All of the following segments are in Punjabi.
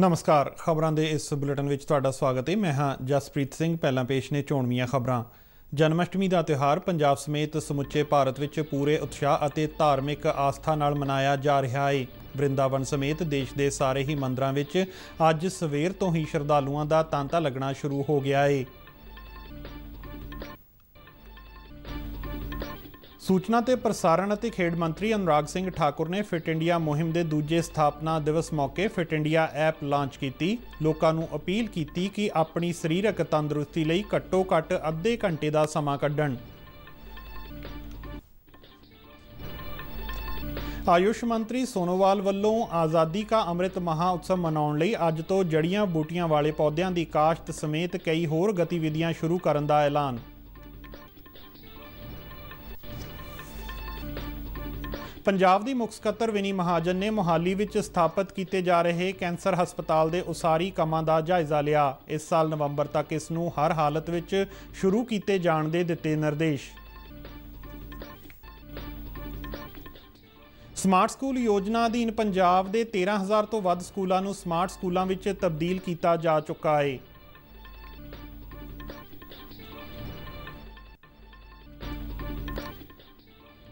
ਨਮਸਕਾਰ ਖਬਰਾਂ ਦੇ ਇਸ ਬੁਲੇਟਿਨ ਵਿੱਚ ਤੁਹਾਡਾ ਸਵਾਗਤ ਹੈ ਮੈਂ ਹਾਂ ਜਸਪ੍ਰੀਤ ਸਿੰਘ ਪਹਿਲਾਂ ਪੇਸ਼ ਨੇ ਚੋਣਵੀਆਂ ਖਬਰਾਂ ਜਨਮਸ਼ਟਮੀ ਦਾ ਤਿਉਹਾਰ ਪੰਜਾਬ ਸਮੇਤ ਸਮੁੱਚੇ ਭਾਰਤ ਵਿੱਚ ਪੂਰੇ ਉਤਸ਼ਾਹ ਅਤੇ ਧਾਰਮਿਕ ਆਸਥਾ ਨਾਲ ਮਨਾਇਆ ਜਾ ਰਿਹਾ ਹੈ ਬ੍ਰਿੰਦਾਵਨ ਸਮੇਤ ਦੇਸ਼ ਦੇ ਸਾਰੇ ਹੀ ਮੰਦਰਾਂ ਵਿੱਚ ਅੱਜ ਸਵੇਰ ਤੋਂ ਹੀ ਸ਼ਰਧਾਲੂਆਂ ਦਾ ਤਾਂਤਾ ਲੱਗਣਾ ਸ਼ੁਰੂ ਹੋ ਗਿਆ ਹੈ ਸੂਚਨਾ ਤੇ ਪ੍ਰਸਾਰਣ ਅਤੇ ਖੇਡ ਮੰਤਰੀ ਅਨੁਰਾਗ ਸਿੰਘ ਠਾਕੁਰ ਨੇ ਫਿਟ ਇੰਡੀਆ ਮੁਹਿੰਮ ਦੇ ਦੂਜੇ ਸਥਾਪਨਾ ਦਿਵਸ ਮੌਕੇ ਫਿਟ ਇੰਡੀਆ ਐਪ ਲਾਂਚ ਕੀਤੀ ਲੋਕਾਂ ਨੂੰ ਅਪੀਲ ਕੀਤੀ ਕਿ ਆਪਣੀ ਸਰੀਰਕ ਤੰਦਰੁਸਤੀ ਲਈ ਘੱਟੋ-ਘੱਟ ਅੱਧੇ ਘੰਟੇ ਦਾ ਸਮਾਂ ਕੱਢਣ ਆਯੁਸ਼ ਮੰਤਰੀ ਸੋਨੋਵਾਲ ਵੱਲੋਂ ਆਜ਼ਾਦੀ ਦਾ ਅੰਮ੍ਰਿਤ ਮਹਾਉਤਸਵ ਮਨਾਉਣ ਲਈ ਅੱਜ ਤੋਂ ਜੜੀਆਂ ਬੂਟੀਆਂ ਵਾਲੇ ਪੌਦਿਆਂ ਦੀ ਕਾਸ਼ਤ ਸਮੇਤ ਕਈ ਹੋਰ ਗਤੀਵਿਧੀਆਂ ਸ਼ੁਰੂ ਕਰਨ ਦਾ ਐਲਾਨ ਪੰਜਾਬ ਦੀ ਮੁੱਖ ਸਕੱਤਰ ਵਿਨੀ ਮਹਾਜਨ ਨੇ ਮੁਹਾਲੀ ਵਿੱਚ ਸਥਾਪਿਤ ਕੀਤੇ ਜਾ ਰਹੇ ਕੈਂਸਰ ਹਸਪਤਾਲ ਦੇ ਉਸਾਰੀ ਕੰਮਾਂ ਦਾ ਜਾਇਜ਼ਾ ਲਿਆ ਇਸ ਸਾਲ ਨਵੰਬਰ ਤੱਕ ਇਸ ਨੂੰ ਹਰ ਹਾਲਤ ਵਿੱਚ ਸ਼ੁਰੂ ਕੀਤੇ ਜਾਣ ਦੇ ਦਿੱਤੇ ਨਿਰਦੇਸ਼ ਸਮਾਰਟ ਸਕੂਲ ਯੋਜਨਾ ਅਧੀਨ ਪੰਜਾਬ ਦੇ 13000 ਤੋਂ ਵੱਧ ਸਕੂਲਾਂ ਨੂੰ ਸਮਾਰਟ ਸਕੂਲਾਂ ਵਿੱਚ ਤਬਦੀਲ ਕੀਤਾ ਜਾ ਚੁੱਕਾ ਹੈ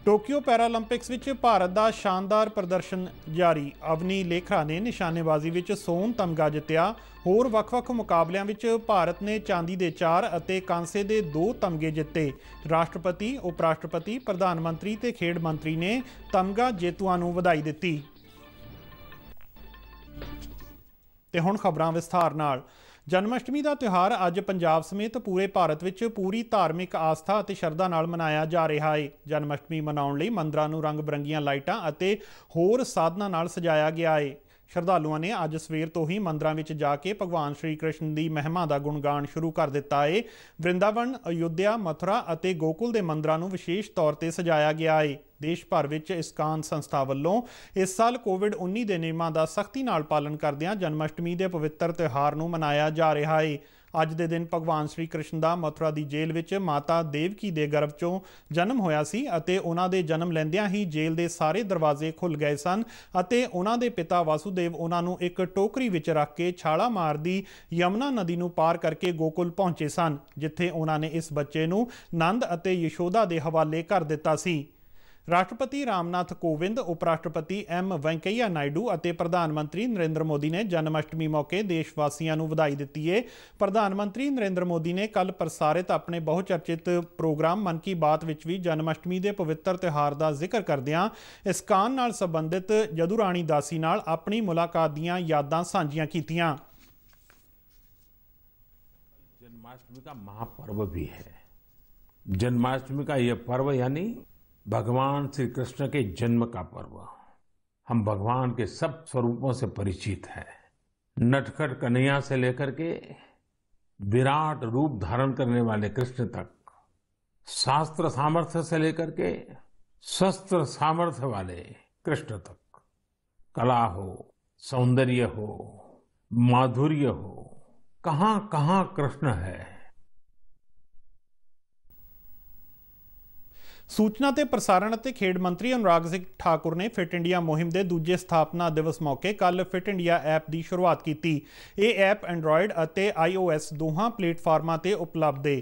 ਟੋਕੀਓ ਪੈਰਾਲੰਪਿਕਸ ਵਿੱਚ ਭਾਰਤ ਦਾ ਸ਼ਾਨਦਾਰ ਪ੍ਰਦਰਸ਼ਨ ਜਾਰੀ ਅਵਨੀ ਲੇਖਰਾ ਨੇ ਨਿਸ਼ਾਨੇਬਾਜ਼ੀ ਵਿੱਚ ਸੋਨ ਤਮਗਾ ਜਿੱਤਿਆ ਹੋਰ ਵੱਖ-ਵੱਖ ਮੁਕਾਬਲਿਆਂ ਵਿੱਚ ਭਾਰਤ ਨੇ ਚਾਂਦੀ ਦੇ 4 ਅਤੇ ਕਾਂਸੇ ਦੇ 2 ਤਮਗੇ ਜਿੱਤੇ ਰਾਸ਼ਟਰਪਤੀ ਉਪ ਰਾਸ਼ਟਰਪਤੀ ਪ੍ਰਧਾਨ ਮੰਤਰੀ ਤੇ ਖੇਡ ਮੰਤਰੀ ਨੇ ਤਮਗਾ ਜੇਤੂਆਂ ਨੂੰ ਵਧਾਈ ਦਿੱਤੀ ਤੇ ਹੁਣ ਖਬਰਾਂ ਵਿਸਥਾਰ ਨਾਲ ਜਨਮਸ਼ਟਮੀ ਦਾ ਤਿਉਹਾਰ ਅੱਜ ਪੰਜਾਬ ਸਮੇਤ ਪੂਰੇ ਭਾਰਤ ਵਿੱਚ ਪੂਰੀ ਧਾਰਮਿਕ ਆਸਥਾ ਅਤੇ ਸ਼ਰਧਾ ਨਾਲ ਮਨਾਇਆ ਜਾ ਰਿਹਾ ਹੈ ਜਨਮਸ਼ਟਮੀ ਮਨਾਉਣ ਲਈ ਮੰਦਰਾਂ ਨੂੰ ਰੰਗ-ਬਰੰਗੀਆਂ ਲਾਈਟਾਂ ਅਤੇ ਹੋਰ ਸਾਧਨਾਂ ਨਾਲ ਸਜਾਇਆ ਗਿਆ ਹੈ ਸ਼ਰਧਾਲੂਆਂ ਨੇ ਅੱਜ ਸਵੇਰ ਤੋਂ ਹੀ ਮੰਦਰਾਂ ਵਿੱਚ ਜਾ ਕੇ ਭਗਵਾਨ ਸ਼੍ਰੀ ਕ੍ਰਿਸ਼ਨ ਦੀ ਮਹਿਮਾ ਦਾ ਗੁਣਗਾਨ ਸ਼ੁਰੂ ਕਰ ਦਿੱਤਾ ਹੈ ਵ੍ਰਿੰਦਾਵਨ ਅਯੁੱਧਿਆ ਮਥੁਰਾ ਅਤੇ ਗੋਕੁਲ ਦੇ ਮੰਦਰਾਂ ਨੂੰ ਵਿਸ਼ੇਸ਼ ਤੌਰ ਤੇ ਸਜਾਇਆ ਗਿਆ ਹੈ ਦੇਸ਼ ਭਰ ਵਿੱਚ ਇਸਕਾਨ ਸੰਸਥਾ ਵੱਲੋਂ ਇਸ ਸਾਲ ਕੋਵਿਡ-19 ਦੇ ਨਿਯਮਾਂ ਦਾ ਸਖਤੀ ਨਾਲ ਪਾਲਣ ਕਰਦਿਆਂ ਜਨਮਸ਼ਟਮੀ ਦੇ ਪਵਿੱਤਰ ਤਿਉਹਾਰ ਨੂੰ ਮਨਾਇਆ ਜਾ ਰਿਹਾ ਹੈ ਅੱਜ ਦੇ ਦਿਨ ਭਗਵਾਨ ਸ੍ਰੀ ਕ੍ਰਿਸ਼ਨ ਦਾ ਮਥੁਰਾ ਦੀ ਜੇਲ੍ਹ ਵਿੱਚ ਮਾਤਾ ਦੇਵਕੀ ਦੇ ਗਰਭ ਚੋਂ ਜਨਮ ਹੋਇਆ ਸੀ ਅਤੇ ਉਹਨਾਂ ਦੇ ਜਨਮ ਲੈਂਦਿਆਂ ਹੀ ਜੇਲ੍ਹ ਦੇ ਸਾਰੇ ਦਰਵਾਜ਼ੇ ਖੁੱਲ ਗਏ ਸਨ ਅਤੇ ਉਹਨਾਂ ਦੇ ਪਿਤਾ ਵਾਸੂਦੇਵ ਉਹਨਾਂ ਨੂੰ ਇੱਕ ਟੋਕਰੀ ਵਿੱਚ ਰੱਖ ਕੇ ਛਾਲਾ ਮਾਰਦੀ ਯਮਨਾ ਨਦੀ ਨੂੰ ਪਾਰ ਕਰਕੇ ਗੋਕੁਲ ਪਹੁੰਚੇ ਸਨ ਜਿੱਥੇ ਉਹਨਾਂ ਨੇ ਇਸ ਬੱਚੇ ਨੂੰ ਨੰਦ ਅਤੇ ਯਸ਼ੋਦਾ ਦੇ ਹਵਾਲੇ ਕਰ ਦਿੱਤਾ ਸੀ ਰਾਸ਼ਟਰਪਤੀ ਰਾਮਨਾਥ ਕੋਵਿੰਦ ਉਪ ਰਾਸ਼ਟਰਪਤੀ ਐਮ ਵੈਂਕਈਆ ਨਾਇਡੂ ਅਤੇ ਪ੍ਰਧਾਨ ਮੰਤਰੀ ਨਰਿੰਦਰ ਮੋਦੀ ਨੇ ਜਨਮ ਅਸ਼ਟਮੀ ਮੌਕੇ ਦੇਸ਼ ਵਾਸੀਆਂ ਨੂੰ ਵਧਾਈ ਦਿੱਤੀ ਹੈ ਪ੍ਰਧਾਨ ਮੰਤਰੀ ਨਰਿੰਦਰ ਮੋਦੀ ਨੇ ਕੱਲ ਪ੍ਰਸਾਰਿਤ ਆਪਣੇ ਬਹੁ ਚਰਚਿਤ ਪ੍ਰੋਗਰਾਮ ਮਨ ਕੀ ਬਾਤ ਵਿੱਚ ਵੀ ਜਨਮ ਅਸ਼ਟਮੀ ਦੇ ਪਵਿੱਤਰ ਤਿਹਾਰ ਦਾ ਜ਼ਿਕਰ ਕਰਦਿਆਂ ਇਸ ਕਾਨ ਨਾਲ ਸੰਬੰਧਿਤ ਜਦੂ ਰਾਣੀ ਦਾਸੀ ਨਾਲ ਆਪਣੀ ਮੁਲਾਕਾਤ ਦੀਆਂ ਯਾਦਾਂ ਸਾਂਝੀਆਂ ਕੀਤੀਆਂ जन्माष्टमी ਦਾ ਮਹਾਪਰਵ ਵੀ ਹੈ जन्माष्टमी का यह पर्व यानी भगवान श्री कृष्ण के जन्म का पर्व हम भगवान के सब स्वरूपों से परिचित है नटखट कन्हैया से लेकर के विराट रूप धारण करने वाले कृष्ण तक शास्त्र सामर्थ्य से लेकर के शस्त्र सामर्थ्य वाले कृष्ण तक कला हो सौंदर्य हो माधुर्य हो कहाँ कहाँ कृष्ण है ਸੂਚਨਾ ਤੇ ਪ੍ਰਸਾਰਣ ਅਤੇ ਖੇਡ ਮੰਤਰੀ ਅਨੁਰਾਗ ਸਿੰਘ ਠਾਕੁਰ ਨੇ ਫਿਟ ਇੰਡੀਆ ਮੁਹਿੰਮ ਦੇ ਦੂਜੇ ਸਥਾਪਨਾ ਦਿਵਸ ਮੌਕੇ ਕੱਲ ਫਿਟ ਇੰਡੀਆ ਐਪ ਦੀ ਸ਼ੁਰੂਆਤ ਕੀਤੀ ਇਹ ਐਪ ਐਂਡਰੋਇਡ ਅਤੇ ਆਈਓਐਸ ਦੋਹਾਂ ਪਲੇਟਫਾਰਮਾਂ ਤੇ ਉਪਲਬਧ ਹੈ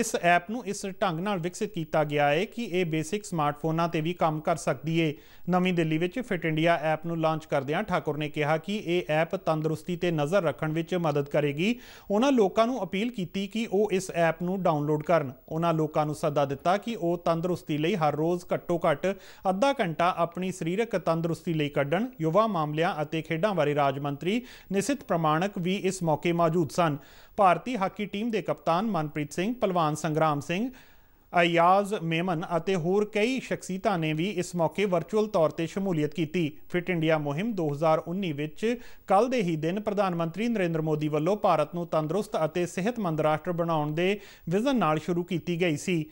ਇਸ ਐਪ ਨੂੰ ਇਸ ਢੰਗ ਨਾਲ ਵਿਕਸਿਤ ਕੀਤਾ ਗਿਆ ਹੈ ਕਿ ਇਹ ਬੇਸਿਕ ਸਮਾਰਟਫੋਨਾਂ ਤੇ ਵੀ ਕੰਮ ਕਰ ਸਕਦੀ ਹੈ ਨਵੀਂ ਦਿੱਲੀ ਵਿੱਚ ਫਿਟ ਇੰਡੀਆ ਐਪ ਨੂੰ ਲਾਂਚ ਕਰਦਿਆਂ ਠਾਕੁਰ ਨੇ ਕਿਹਾ ਕਿ ਇਹ ਐਪ ਤੰਦਰੁਸਤੀ ਤੇ ਨਜ਼ਰ ਰੱਖਣ ਵਿੱਚ ਮਦਦ ਕਰੇਗੀ ਉਹਨਾਂ ਲੋਕਾਂ ਨੂੰ ਅਪੀਲ ਕੀਤੀ ਕਿ ਉਹ ਇਸ ਐਪ ਨੂੰ ਡਾਊਨਲੋਡ ਕਰਨ ਉਹਨਾਂ ਲੋਕਾਂ ਨੂੰ ਸੱਦਾ ਦਿੱਤਾ ਕਿ ਉਹ ਤੰਦਰੁਸਤੀ ਲਈ ਹਰ ਰੋਜ਼ ਘੱਟੋ ਘੱਟ ਅੱਧਾ ਘੰਟਾ ਆਪਣੀ ਸਰੀਰਕ ਤੰਦਰੁਸਤੀ ਲਈ ਕੱਢਣ ਯੁਵਾ ਮਾਮਲਿਆਂ ਅਤੇ ਖੇਡਾਂ ਬਾਰੇ ਰਾਜ ਮੰਤਰੀ ਨਿਸਿਤ ਪ੍ਰਮਾਣਕ ਵੀ ਇਸ ਮੌਕੇ ਮੌਜੂਦ ਸਨ ਭਾਰਤੀ ਹਾਕੀ ਟੀਮ ਦੇ ਕਪਤਾਨ ਮਨਪ੍ਰੀਤ ਸਿੰਘ ਪਲਵਾਨ ਭਗਵਾਨ ਸੰਗਰਾਮ ਸਿੰਘ ਅਯਾਜ਼ ਮੇਮਨ ਅਤੇ ਹੋਰ ਕਈ ਸ਼ਖਸੀਤਾਂ ਨੇ ਵੀ ਇਸ ਮੌਕੇ ਵਰਚੁਅਲ ਤੌਰ ਤੇ ਸ਼ਮੂਲੀਅਤ ਕੀਤੀ ਫਿਟ ਇੰਡੀਆ ਮੁਹਿੰਮ 2019 ਵਿੱਚ ਕੱਲ ਦੇ ਹੀ ਦਿਨ ਪ੍ਰਧਾਨ ਮੰਤਰੀ ਨਰਿੰਦਰ ਮੋਦੀ ਵੱਲੋਂ ਭਾਰਤ ਨੂੰ ਤੰਦਰੁਸਤ ਅਤੇ ਸਿਹਤਮੰਦ ਰਾਸ਼ਟਰ ਬਣਾਉਣ ਦੇ ਵਿਜ਼ਨ ਨਾਲ ਸ਼ੁਰੂ ਕੀਤੀ ਗਈ ਸੀ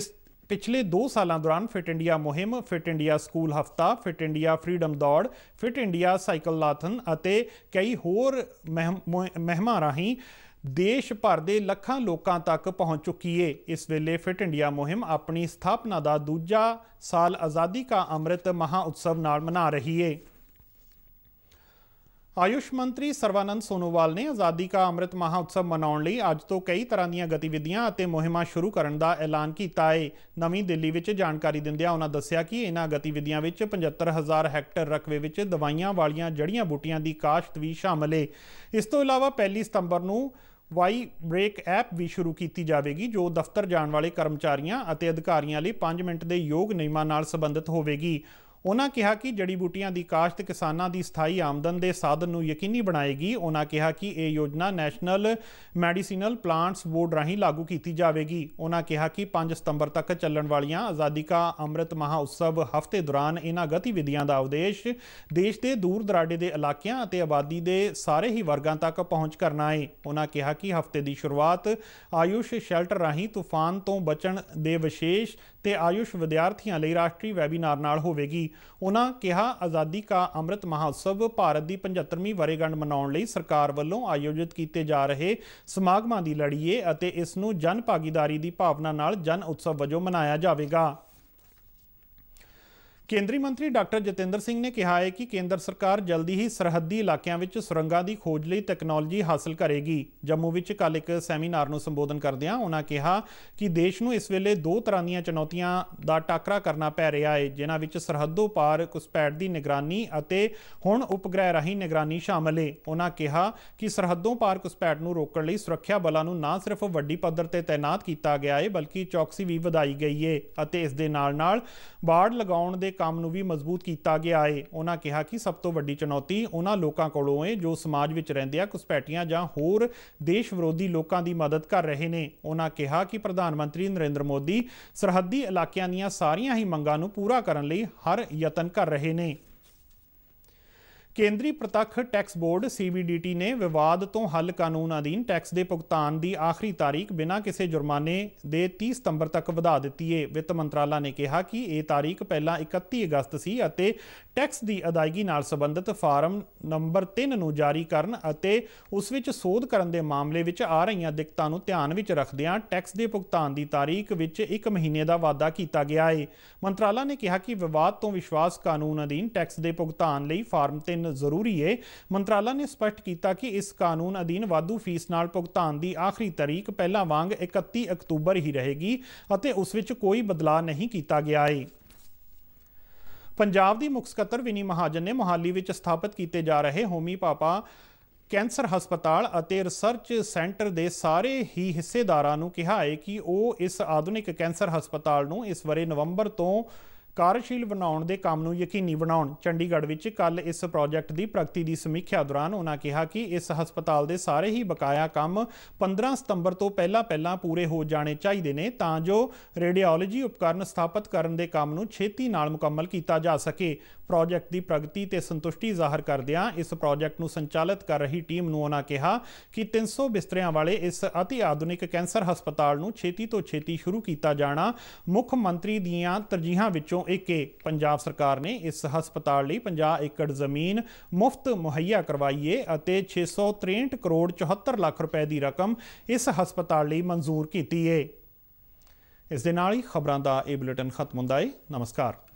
ਇਸ ਪਿਛਲੇ 2 ਸਾਲਾਂ ਦੌਰਾਨ ਫਿਟ ਇੰਡੀਆ ਮੁਹਿੰਮ ਫਿਟ ਇੰਡੀਆ ਸਕੂਲ ਹਫਤਾ ਫਿਟ ਇੰਡੀਆ ਫਰੀडम ਦੌੜ ਫਿਟ ਇੰਡੀਆ ਸਾਈਕਲ ਲਾਥਨ ਅਤੇ ਕਈ ਹੋਰ ਮਹਿਮਾਂ ਰਾਹੀਂ ਦੇਸ਼ ਭਰ ਦੇ ਲੱਖਾਂ ਲੋਕਾਂ ਤੱਕ ਪਹੁੰਚ ਚੁੱਕੀ ਏ ਇਸ ਵੇਲੇ ਫਿਟ ਇੰਡੀਆ ਮੁਹਿੰਮ ਆਪਣੀ ਸਥਾਪਨਾ ਦਾ ਦੂਜਾ ਸਾਲ ਆਜ਼ਾਦੀ ਕਾ ਅੰਮ੍ਰਿਤ ਮਹਾ ਉਤਸਵ ਨਾਲ ਮਨਾ ਰਹੀ ਏ ਆਯੁਸ਼ ਮੰਤਰੀ ਸਰਵਾਨੰਦ ਸੋਨੋਵਾਲ ਨੇ ਆਜ਼ਾਦੀ ਕਾ ਅੰਮ੍ਰਿਤ ਮਹਾਉਤਸਵ ਮਨਾਉਣ ਲਈ ਅੱਜ ਤੋਂ ਕਈ ਤਰ੍ਹਾਂ ਦੀਆਂ ਗਤੀਵਿਧੀਆਂ ਅਤੇ ਮੁਹਿੰਮਾਂ ਸ਼ੁਰੂ ਕਰਨ ਦਾ ਐਲਾਨ ਕੀਤਾ ਹੈ ਨਵੀਂ ਦਿੱਲੀ ਵਿੱਚ ਜਾਣਕਾਰੀ ਦਿੰਦਿਆਂ ਉਹਨਾਂ ਦੱਸਿਆ ਕਿ ਇਹਨਾਂ ਗਤੀਵਿਧੀਆਂ ਵਿੱਚ 75000 ਹੈਕਟਰ ਰਕਵੇ ਵਿੱਚ ਦਵਾਈਆਂ ਵਾਲੀਆਂ ਜੜੀਆਂ ਬੂਟੀਆਂ ਦੀ ਕਾਸ਼ਤ ਵੀ ਸ਼ਾਮਲ ਹੈ ਇਸ ਤੋਂ ਇਲਾਵਾ 1 ਸਤੰਬਰ ਨੂੰ ਵਾਈ ਬ੍ਰੇਕ ਐਪ ਵੀ ਸ਼ੁਰੂ ਕੀਤੀ ਜਾਵੇਗੀ ਜੋ ਦਫ਼ਤਰ ਜਾਣ ਵਾਲੇ ਕਰਮਚਾਰੀਆਂ ਅਤੇ ਅਧਿਕਾਰੀਆਂ ਲਈ 5 ਮਿੰਟ ਦੇ ਯੋਗ ਨਿਯਮਾਂ ਨਾਲ ਸੰਬੰਧਿਤ ਹੋਵੇਗੀ ਉਹਨਾਂ ਕਿਹਾ ਕਿ ਜੜੀ ਬੂਟੀਆਂ ਦੀ ਕਾਸ਼ਤ ਕਿਸਾਨਾਂ ਦੀ ਸਥਾਈ ਆਮਦਨ ਦੇ ਸਾਧਨ ਨੂੰ ਯਕੀਨੀ ਬਣਾਏਗੀ ਉਹਨਾਂ ਕਿਹਾ ਕਿ ਇਹ ਯੋਜਨਾ ਨੈਸ਼ਨਲ ਮੈਡੀਸਿਨਲ ਪਲਾਂਟਸ ਬੋਰਡ ਰਾਹੀਂ ਲਾਗੂ ਕੀਤੀ ਜਾਵੇਗੀ ਉਹਨਾਂ ਕਿਹਾ ਕਿ 5 ਸਤੰਬਰ ਤੱਕ ਚੱਲਣ ਵਾਲੀਆਂ ਆਜ਼ਾਦੀ ਕਾ ਅੰਮ੍ਰਿਤ ਮਹਾਉਤਸਵ ਹਫਤੇ ਦੌਰਾਨ ਇਹਨਾਂ ਗਤੀਵਿਧੀਆਂ ਦਾ ਉਦੇਸ਼ ਦੇਸ਼ ਦੇ ਦੂਰ ਦਰਾਡੇ ਦੇ ਇਲਾਕਿਆਂ ਅਤੇ ਆਬਾਦੀ ਦੇ ਸਾਰੇ ਹੀ ਵਰਗਾਂ ਤੱਕ ਪਹੁੰਚ ਕਰਨਾ ਹੈ ਉਹਨਾਂ ਕਿਹਾ ਕਿ ਹਫਤੇ ਦੀ ਸ਼ੁਰੂਆਤ ਆਯੂਸ਼ ਸ਼ੈਲਟਰ ਰਾਹੀਂ ਤੂਫਾਨ ਤੋਂ ਬਚਣ ਦੇ ਵਿਸ਼ੇਸ਼ ਤੇ ਆਯੁਸ਼ ਵਿਦਿਆਰਥੀਆਂ ਲਈ ਰਾਸ਼ਟਰੀ ਵੈਬੀਨਾਰ ਨਾਲ ਹੋਵੇਗੀ ਉਹਨਾਂ ਕਿਹਾ ਆਜ਼ਾਦੀ ਕਾ ਅੰਮ੍ਰਿਤ ਮਹੋਤਸਵ ਭਾਰਤ ਦੀ 75ਵੀਂ ਵਰੇਗੰਢ ਮਨਾਉਣ ਲਈ ਸਰਕਾਰ ਵੱਲੋਂ ਆਯੋਜਿਤ ਕੀਤੇ ਜਾ ਰਹੇ ਸਮਾਗਮਾਂ ਦੀ ਲੜੀਏ ਅਤੇ ਇਸ ਨੂੰ ਜਨ ਭਾਗੀਦਾਰੀ ਦੀ ਭਾਵਨਾ ਨਾਲ ਜਨ ਉਤਸਵ ਵਜੋਂ ਮਨਾਇਆ ਜਾਵੇਗਾ ਕੇਂਦਰੀ ਮੰਤਰੀ ਡਾਕਟਰ ਜਤਿੰਦਰ ਸਿੰਘ ਨੇ ਕਿਹਾ ਹੈ ਕਿ ਕੇਂਦਰ ਸਰਕਾਰ ਜਲਦੀ ਹੀ ਸਰਹੱਦੀ ਇਲਾਕਿਆਂ ਵਿੱਚ ਸੁਰੰਗਾਂ ਦੀ ਖੋਜ ਲਈ ਟੈਕਨੋਲੋਜੀ ਹਾਸਲ ਕਰੇਗੀ ਜੰਮੂ ਵਿੱਚ ਕੱਲ ਇੱਕ ਸੈਮੀਨਾਰ ਨੂੰ ਸੰਬੋਧਨ ਕਰਦਿਆਂ ਉਹਨਾਂ ਕਿਹਾ ਕਿ ਦੇਸ਼ ਨੂੰ ਇਸ ਵੇਲੇ ਦੋ ਤਰ੍ਹਾਂ ਦੀਆਂ ਚੁਣੌਤੀਆਂ ਦਾ ਟਾਕਰਾ ਕਰਨਾ ਪੈ ਰਿਹਾ ਹੈ ਜਿਨ੍ਹਾਂ ਵਿੱਚ ਸਰਹੱਦੋਂ ਪਾਰ ਕੁਸਪੈਟ ਦੀ ਨਿਗਰਾਨੀ ਅਤੇ ਹੁਣ ਉਪਗ੍ਰਹਿ ਰਾਹੀਂ ਨਿਗਰਾਨੀ ਸ਼ਾਮਲ ਹੈ ਉਹਨਾਂ ਕਿਹਾ ਕਿ ਸਰਹੱਦੋਂ ਪਾਰ ਕੁਸਪੈਟ ਨੂੰ ਰੋਕਣ ਲਈ ਸੁਰੱਖਿਆ ਬਲਾਂ ਨੂੰ ਨਾ ਸਿਰਫ ਵੱਡੀ ਪੱਧਰ ਤੇ ਤਾਇਨਾਤ ਕੀਤਾ ਗਿਆ ਹੈ ਬਲਕਿ ਚੌਕਸੀ ਵੀ ਵਧਾਈ ਗਈ ਹੈ ਅਤੇ ਇਸ ਦੇ ਨਾਲ-ਨਾਲ ਬਾੜ ਲਗਾਉਣ ਦੇ ਕੰਮ ਨੂੰ ਵੀ ਮਜ਼ਬੂਤ ਕੀਤਾ ਗਿਆ ਹੈ ਉਹਨਾਂ ਕਿਹਾ ਕਿ ਸਭ ਤੋਂ ਵੱਡੀ ਚੁਣੌਤੀ ਉਹਨਾਂ ਲੋਕਾਂ ਕੋਲੋਂ ਹੈ ਜੋ ਸਮਾਜ ਵਿੱਚ ਰਹਿੰਦੇ ਆ ਕੁਸਪੈਟੀਆਂ ਜਾਂ ਹੋਰ ਦੇਸ਼ ਵਿਰੋਧੀ ਲੋਕਾਂ ਦੀ ਮਦਦ ਕਰ ਰਹੇ ਨੇ ਉਹਨਾਂ ਕਿਹਾ ਕਿ ਪ੍ਰਧਾਨ ਮੰਤਰੀ ਨਰਿੰਦਰ ਮੋਦੀ ਸਰਹੱਦੀ ਇਲਾਕਿਆਂ ਦੀਆਂ ਸਾਰੀਆਂ ਹੀ ਮੰਗਾਂ ਨੂੰ ਪੂਰਾ ਕਰਨ ਲਈ ਹਰ ਯਤਨ ਕਰ ਰਹੇ ਨੇ ਕੇਂਦਰੀ ਪ੍ਰਤੱਖ ਟੈਕਸ ਬੋਰਡ CBDT ਨੇ ਵਿਵਾਦ ਤੋਂ ਹੱਲ ਕਾਨੂੰਨ ਅਧੀਨ ਟੈਕਸ ਦੇ ਭੁਗਤਾਨ ਦੀ ਆਖਰੀ ਤਾਰੀਖ ਬਿਨਾਂ ਕਿਸੇ ਜੁਰਮਾਨੇ ਦੇ 30 ਸਤੰਬਰ ਤੱਕ ਵਧਾ ਦਿੱਤੀ ਹੈ ਵਿੱਤ ਮੰਤਰਾਲਾ ਨੇ ਕਿਹਾ ਕਿ ਇਹ ਤਾਰੀਖ ਪਹਿਲਾਂ 31 ਅਗਸਤ ਸੀ ਅਤੇ ਟੈਕਸ ਦੀ ਅਦਾਇਗੀ ਨਾਲ ਸੰਬੰਧਿਤ ਫਾਰਮ ਨੰਬਰ 3 ਨੂੰ ਜਾਰੀ ਕਰਨ ਅਤੇ ਉਸ ਵਿੱਚ ਸੋਧ ਕਰਨ ਦੇ ਮਾਮਲੇ ਵਿੱਚ ਆ ਰਹੀਆਂ ਦਿੱਕਤਾਂ ਨੂੰ ਧਿਆਨ ਵਿੱਚ ਰੱਖਦਿਆਂ ਟੈਕਸ ਦੇ ਭੁਗਤਾਨ ਦੀ ਤਾਰੀਖ ਵਿੱਚ 1 ਮਹੀਨੇ ਦਾ ਵਾਅਦਾ ਕੀਤਾ ਗਿਆ ਹੈ ਮੰਤਰਾਲਾ ਨੇ ਕਿਹਾ ਕਿ ਵਿਵਾਦ ਤੋਂ ਵਿਸ਼ਵਾਸ ਕਾਨੂੰਨ ਅਧੀਨ ਟੈਕਸ ਦੇ ਭੁਗਤਾਨ ਲਈ ਫਾਰਮ 3 ਆਨਲਾਈਨ ਜ਼ਰੂਰੀ ਹੈ ਮੰਤਰਾਲਾ ਨੇ ਸਪਸ਼ਟ ਕੀਤਾ ਕਿ ਇਸ ਕਾਨੂੰਨ ਅਧੀਨ ਵਾਧੂ ਫੀਸ ਨਾਲ ਭੁਗਤਾਨ ਦੀ ਆਖਰੀ ਤਾਰੀਖ ਪਹਿਲਾਂ ਵਾਂਗ 31 ਅਕਤੂਬਰ ਹੀ ਰਹੇਗੀ ਅਤੇ ਉਸ ਵਿੱਚ ਕੋਈ ਬਦਲਾਅ ਨਹੀਂ ਕੀਤਾ ਗਿਆ ਹੈ ਪੰਜਾਬ ਦੀ ਮੁੱਖ ਸਕੱਤਰ ਵਿਨੀ ਮਹਾਜਨ ਨੇ ਮੁਹਾਲੀ ਵਿੱਚ ਸਥਾਪਿਤ ਕੀਤੇ ਜਾ ਰਹੇ ਹੋਮੀ ਪਾਪਾ ਕੈਂਸਰ ਹਸਪਤਾਲ ਅਤੇ ਰਿਸਰਚ ਸੈਂਟਰ ਦੇ ਸਾਰੇ ਹੀ ਹਿੱਸੇਦਾਰਾਂ ਨੂੰ ਕਿਹਾ ਹੈ ਕਿ ਉਹ ਇਸ ਆਧੁਨਿਕ ਕੈਂਸਰ ਹਸਪਤਾਲ ਨੂੰ ਇਸ ਵਰੇ ਨਵੰਬਰ ਤੋਂ ਕਾਰਜਸ਼ੀਲ ਬਣਾਉਣ ਦੇ ਕੰਮ ਨੂੰ ਯਕੀਨੀ ਬਣਾਉਣ ਚੰਡੀਗੜ੍ਹ ਵਿੱਚ ਕੱਲ ਇਸ ਪ੍ਰੋਜੈਕਟ ਦੀ ਪ੍ਰਗਤੀ ਦੀ ਸਮੀਖਿਆ ਦੌਰਾਨ ਉਹਨਾਂ ਕਿਹਾ ਕਿ ਇਸ ਹਸਪਤਾਲ ਦੇ ਸਾਰੇ ਹੀ ਬਕਾਇਆ ਕੰਮ 15 ਸਤੰਬਰ ਤੋਂ ਪਹਿਲਾਂ-ਪਹਿਲਾਂ ਪੂਰੇ ਹੋ ਜਾਣੇ ਚਾਹੀਦੇ ਨੇ ਤਾਂ ਜੋ ਰੇਡੀਓਲੋਜੀ ਉਪਕਰਨ ਸਥਾਪਿਤ ਕਰਨ ਦੇ ਕੰਮ ਨੂੰ ਛੇਤੀ ਨਾਲ ਮੁਕੰਮਲ ਕੀਤਾ ਜਾ ਸਕੇ ਪ੍ਰੋਜੈਕਟ ਦੀ ਪ੍ਰਗਤੀ ਤੇ ਸੰਤੁਸ਼ਟੀ ਜ਼ਾਹਰ ਕਰਦਿਆਂ ਇਸ ਪ੍ਰੋਜੈਕਟ ਨੂੰ ਸੰਚਾਲਿਤ ਕਰ ਰਹੀ ਟੀਮ ਨੂੰ ਉਹਨਾਂ ਕਿਹਾ ਕਿ 300 ਬਿਸਤਰਿਆਂ ਵਾਲੇ ਇਸ ਅਤਿ ਆਧੁਨਿਕ ਕੈਂਸਰ ਹਸਪਤਾਲ ਨੂੰ ਛੇਤੀ ਤੋਂ ਛੇਤੀ ਸ਼ੁਰੂ ਕੀਤਾ ਜਾਣਾ ਮੁੱਖ ਮੰਤਰੀ ਦੀਆਂ ਤਰਜੀਹਾਂ ਵਿੱਚੋਂ ਵੱਲੋਂ ਇਹ ਕਿ ਪੰਜਾਬ ਸਰਕਾਰ ਨੇ ਇਸ ਹਸਪਤਾਲ ਲਈ 50 ਏਕੜ ਜ਼ਮੀਨ ਮੁਫਤ ਮੁਹੱਈਆ ਕਰਵਾਈਏ ਅਤੇ 663 ਕਰੋੜ 74 ਲੱਖ ਰੁਪਏ ਦੀ ਰਕਮ ਇਸ ਹਸਪਤਾਲ ਲਈ ਮਨਜ਼ੂਰ ਕੀਤੀ ਹੈ ਇਸ ਦੇ ਨਾਲ ਹੀ ਖਬਰਾਂ ਦਾ ਇਹ ਬੁਲੇਟਿਨ ਖਤਮ ਹੁੰਦਾ ਹੈ ਨਮਸਕਾਰ